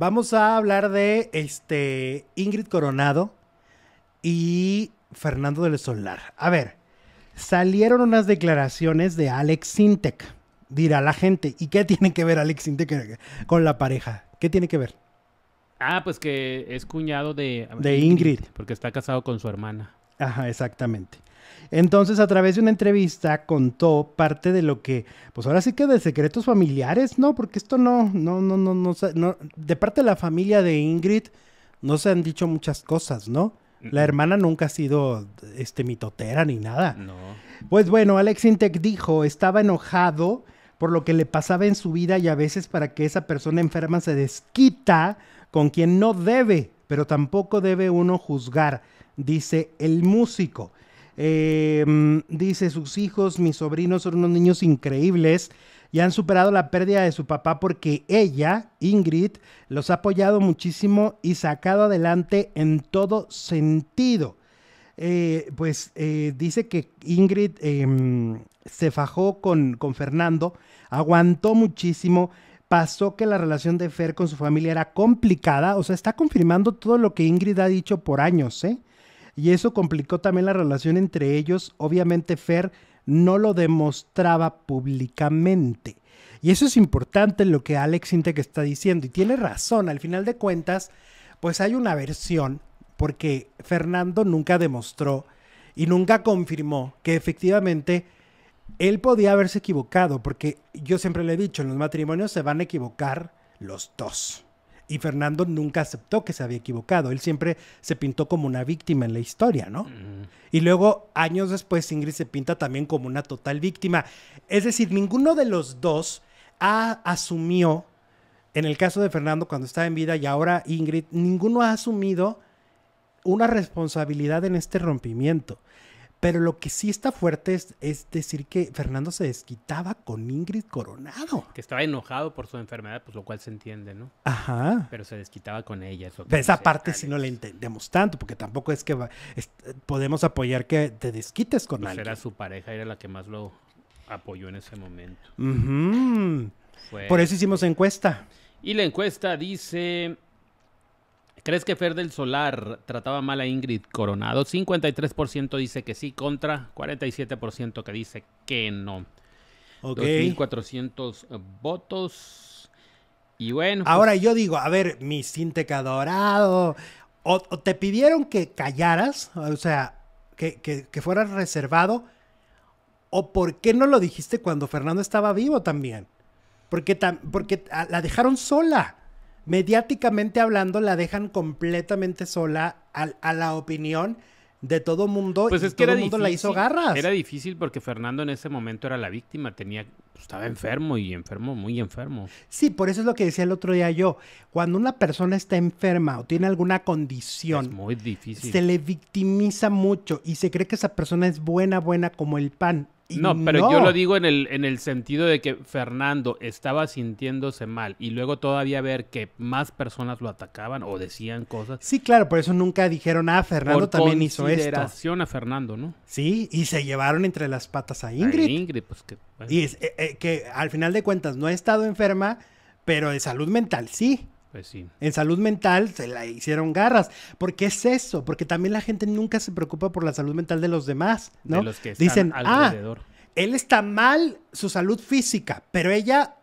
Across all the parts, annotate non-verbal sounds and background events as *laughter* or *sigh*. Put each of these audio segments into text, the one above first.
Vamos a hablar de este Ingrid Coronado y Fernando del Solar. A ver, salieron unas declaraciones de Alex Sintek. Dirá la gente, ¿y qué tiene que ver Alex Sintek con la pareja? ¿Qué tiene que ver? Ah, pues que es cuñado de, de Ingrid, porque está casado con su hermana. Ajá, exactamente. Entonces, a través de una entrevista contó parte de lo que, pues ahora sí que de secretos familiares, ¿no? Porque esto no, no, no, no, no, de parte de la familia de Ingrid no se han dicho muchas cosas, ¿no? La hermana nunca ha sido este mitotera ni nada. No. Pues bueno, Alex Intec dijo, estaba enojado por lo que le pasaba en su vida y a veces para que esa persona enferma se desquita con quien no debe, pero tampoco debe uno juzgar dice el músico. Em, dice, sus hijos, mis sobrinos son unos niños increíbles y han superado la pérdida de su papá porque ella, Ingrid, los ha apoyado muchísimo y sacado adelante en todo sentido. Eh, pues eh, dice que Ingrid em, se fajó con, con Fernando, aguantó muchísimo, pasó que la relación de Fer con su familia era complicada, o sea, está confirmando todo lo que Ingrid ha dicho por años, ¿eh? y eso complicó también la relación entre ellos. Obviamente Fer no lo demostraba públicamente. Y eso es importante lo que Alex que está diciendo. Y tiene razón, al final de cuentas, pues hay una versión, porque Fernando nunca demostró y nunca confirmó que efectivamente él podía haberse equivocado, porque yo siempre le he dicho, en los matrimonios se van a equivocar los dos. Y Fernando nunca aceptó que se había equivocado. Él siempre se pintó como una víctima en la historia, ¿no? Y luego, años después, Ingrid se pinta también como una total víctima. Es decir, ninguno de los dos ha asumió, en el caso de Fernando cuando estaba en vida y ahora Ingrid, ninguno ha asumido una responsabilidad en este rompimiento. Pero lo que sí está fuerte es, decir que Fernando se desquitaba con Ingrid Coronado. Que estaba enojado por su enfermedad, pues lo cual se entiende, ¿no? Ajá. Pero se desquitaba con ella. Eso Esa parte sí no la entendemos tanto, porque tampoco es que podemos apoyar que te desquites con pues alguien. Era su pareja, era la que más lo apoyó en ese momento. por eso hicimos este, encuesta. Y la encuesta dice ¿Crees que Fer del Solar trataba mal a Ingrid Coronado? 53% dice que sí, contra 47% que dice que no. Ok 2.400 votos. Y bueno. Pues Ahora yo digo, a ver, mi Sinteca Dorado. O, te pidieron que callaras, o sea, que, que, fueras reservado. ¿O por qué no lo dijiste cuando Fernando estaba vivo también? Porque, porque ah, la dejaron sola mediáticamente hablando, la dejan completamente sola a, la opinión de todo mundo pues es y que todo el mundo la hizo garras. Era difícil porque Fernando en ese momento era la víctima, tenía pues, estaba enfermo y enfermo, muy enfermo. Sí, por eso es lo que decía el otro día yo, cuando una persona está enferma o tiene alguna condición, muy difícil. Se le victimiza mucho y se cree que esa persona es buena, buena como el pan no, pero yo lo digo en el, en el sentido de que Fernando estaba sintiéndose mal y luego todavía ver que más personas lo atacaban o decían cosas. Sí, claro, por eso nunca dijeron, ah, Fernando también hizo esto. consideración a Fernando, ¿no? Sí, y se llevaron entre las patas a Ingrid. A Ingrid, pues que... Y es, eh, eh, que al final de cuentas no ha estado enferma, pero de salud mental sí. Pues sí. En salud mental se la hicieron garras. ¿Por qué es eso? Porque también la gente nunca se preocupa por la salud mental de los demás, ¿no? De los que Dicen, ah, alrededor. Ah, él está mal su salud física, pero ella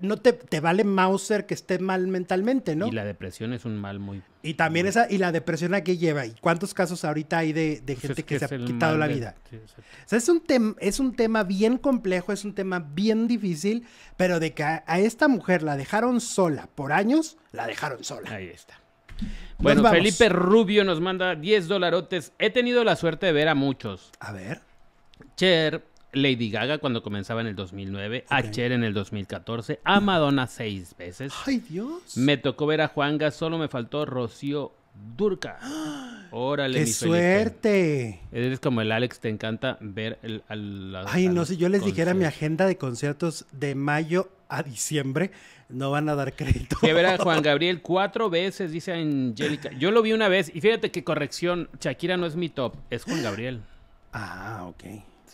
no te, vale Mauser que esté mal mentalmente, ¿no? Y la depresión es un mal muy... Y también esa, y la depresión a qué lleva, y cuántos casos ahorita hay de, pues gente que, se ha quitado la vida. o sea, es un, es un tema bien complejo, es un tema bien difícil, pero de que a, a esta mujer la dejaron sola por años, la dejaron sola. Ahí está. Bueno, Felipe Rubio nos manda 10 dolarotes. He tenido la suerte de ver a muchos. A ver. Cher, Lady Gaga cuando comenzaba en el 2009, okay. a en el 2014, a Madonna seis veces. ¡Ay, Dios! Me tocó ver a Juanga, solo me faltó Rocío Durca. *gasps* ¡Órale, ¡Qué suerte! Eres como el Alex, te encanta ver el, Ay, no, sé yo les dijera mi agenda de conciertos de mayo a diciembre, no van a dar crédito. Que ver a Juan *laughs* Gabriel cuatro veces, dice Angélica. Yo lo vi una vez y fíjate que corrección, Shakira no es mi top, es Juan Gabriel. Ah, ok.